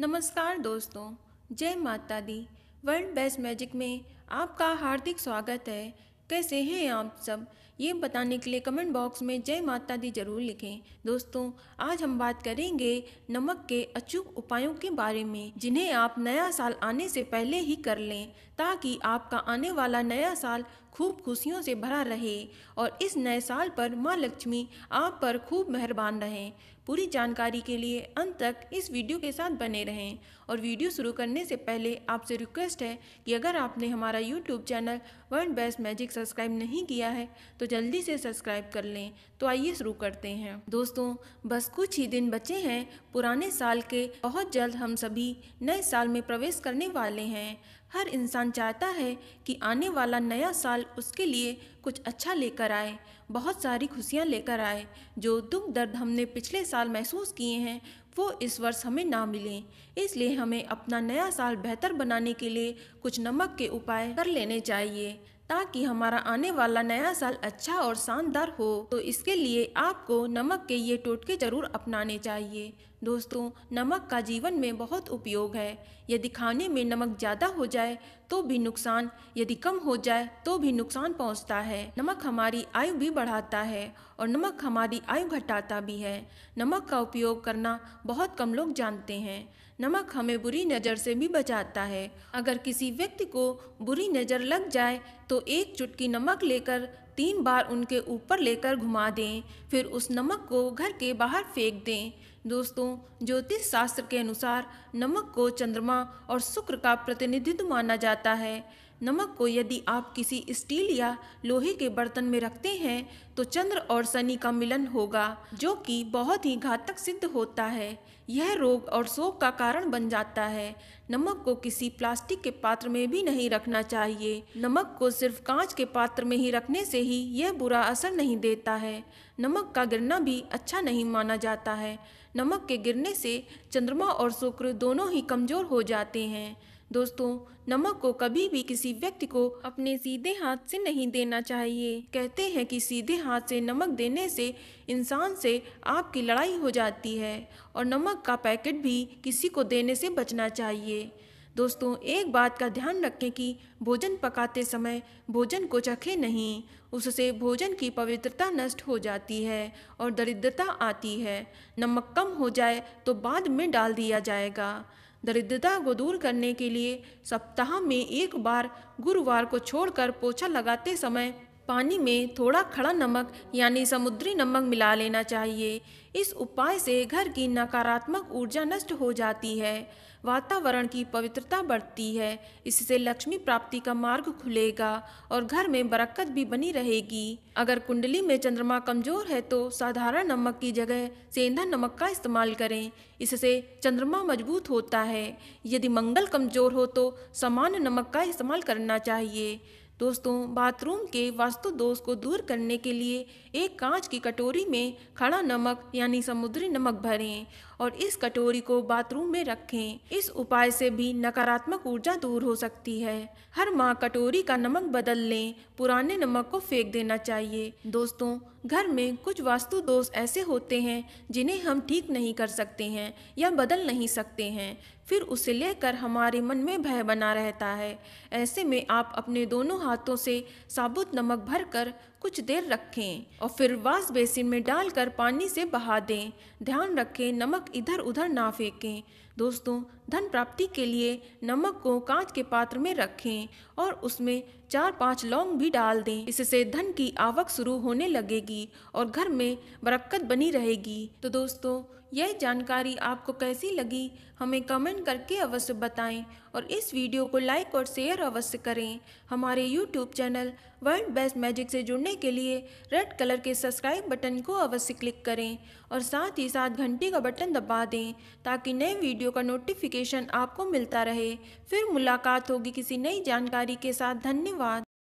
नमस्कार दोस्तों जय माता दी वर्ल्ड बेस्ट मैजिक में आपका हार्दिक स्वागत है कैसे हैं आप सब ये बताने के लिए कमेंट बॉक्स में जय माता दी जरूर लिखें दोस्तों आज हम बात करेंगे नमक के अचूक उपायों के बारे में जिन्हें आप नया साल आने से पहले ही कर लें ताकि आपका आने वाला नया साल खूब खुशियों से भरा रहे और इस नए साल पर माँ लक्ष्मी आप पर खूब मेहरबान रहें पूरी जानकारी के लिए अंत तक इस वीडियो के साथ बने रहें और वीडियो शुरू करने से पहले आपसे रिक्वेस्ट है कि अगर आपने हमारा YouTube channel world best magic subscribe नहीं किया है तो जल्दी से सब्सक्राइब कर लें तो आइए शुरू करते हैं दोस्तों बस कुछ ही दिन बचे हैं पुराने साल के बहुत जल्द हम सभी नए साल में प्रवेश करने वाले हैं हर इंसान चाहता है कि आने वाला नया साल उसके लिए कुछ अच्छा लेकर आए बहुत सारी खुशियां लेकर आए जो दुख दर्द हमने पिछले साल महसूस किए हैं वो इस वर्ष हमें ना मिलें इसलिए हमें अपना नया साल बेहतर बनाने के लिए कुछ नमक के उपाय कर लेने चाहिए ताकि हमारा आने वाला नया साल अच्छा और शानदार हो तो इसके लिए आपको नमक के ये टोटके जरूर अपनाने चाहिए दोस्तों नमक का जीवन में बहुत उपयोग है यदि खाने में नमक ज़्यादा हो जाए तो भी नुकसान यदि कम हो जाए तो भी नुकसान पहुंचता है नमक हमारी आयु भी बढ़ाता है और नमक हमारी आयु घटाता भी है नमक का उपयोग करना बहुत कम लोग जानते हैं नमक हमें बुरी नज़र से भी बचाता है अगर किसी व्यक्ति को बुरी नज़र लग जाए तो एक चुटकी नमक लेकर तीन बार उनके ऊपर लेकर घुमा दें फिर उस नमक को घर के बाहर फेंक दें दोस्तों ज्योतिष शास्त्र के अनुसार नमक को चंद्रमा और शुक्र का प्रतिनिधित्व माना जाता है नमक को यदि आप किसी स्टील या लोहे के बर्तन में रखते हैं तो चंद्र और शनि का मिलन होगा जो कि बहुत ही घातक सिद्ध होता है यह रोग और शोक का कारण बन जाता है नमक को किसी प्लास्टिक के पात्र में भी नहीं रखना चाहिए नमक को सिर्फ कांच के पात्र में ही रखने से ही यह बुरा असर नहीं देता है नमक का गिरना भी अच्छा नहीं माना जाता है नमक के गिरने से चंद्रमा और शुक्र दोनों ही कमज़ोर हो जाते हैं दोस्तों नमक को कभी भी किसी व्यक्ति को अपने सीधे हाथ से नहीं देना चाहिए कहते हैं कि सीधे हाथ से नमक देने से इंसान से आपकी लड़ाई हो जाती है और नमक का पैकेट भी किसी को देने से बचना चाहिए दोस्तों एक बात का ध्यान रखें कि भोजन पकाते समय भोजन को चखे नहीं उससे भोजन की पवित्रता नष्ट हो जाती है और दरिद्रता आती है नमक कम हो जाए तो बाद में डाल दिया जाएगा दरिद्रता को दूर करने के लिए सप्ताह में एक बार गुरुवार को छोड़कर पोछा लगाते समय पानी में थोड़ा खड़ा नमक यानी समुद्री नमक मिला लेना चाहिए इस उपाय से घर की नकारात्मक ऊर्जा नष्ट हो जाती है वातावरण की पवित्रता बढ़ती है इससे लक्ष्मी प्राप्ति का मार्ग खुलेगा और घर में बरकत भी बनी रहेगी अगर कुंडली में चंद्रमा कमजोर है तो साधारण नमक की जगह सेंधा नमक का इस्तेमाल करें इससे चंद्रमा मजबूत होता है यदि मंगल कमजोर हो तो सामान्य नमक का इस्तेमाल करना चाहिए दोस्तों बाथरूम के वास्तु दोष को दूर करने के लिए एक कांच की कटोरी में खड़ा नमक यानी समुद्री नमक भरें और इस कटोरी को बाथरूम में रखें इस उपाय से भी नकारात्मक ऊर्जा दूर हो सकती है हर माह कटोरी का नमक बदल लें पुराने नमक को फेंक देना चाहिए दोस्तों घर में कुछ वास्तु दोष ऐसे होते हैं जिन्हें हम ठीक नहीं कर सकते हैं या बदल नहीं सकते हैं फिर उसे लेकर हमारे मन में भय बना रहता है ऐसे में आप अपने दोनों हाथों से साबुत नमक भर कर कुछ देर रखें और फिर वास बेसिन में डालकर पानी से बहा दें ध्यान रखें नमक इधर उधर ना फेंकें दोस्तों धन प्राप्ति के लिए नमक को कांच के पात्र में रखें और उसमें चार पांच लौंग भी डाल दें इससे धन की आवक शुरू होने लगेगी और घर में बरक्कत बनी रहेगी तो दोस्तों यह जानकारी आपको कैसी लगी हमें कमेंट करके अवश्य बताएं और इस वीडियो को लाइक और शेयर अवश्य करें हमारे YouTube channel world best magic से जुड़ने के लिए रेड कलर के सब्सक्राइब बटन को अवश्य क्लिक करें और साथ ही साथ घंटी का बटन दबा दें ताकि नए वीडियो का नोटिफिकेशन आपको मिलता रहे फिर मुलाकात होगी किसी नई जानकारी के साथ धन्यवाद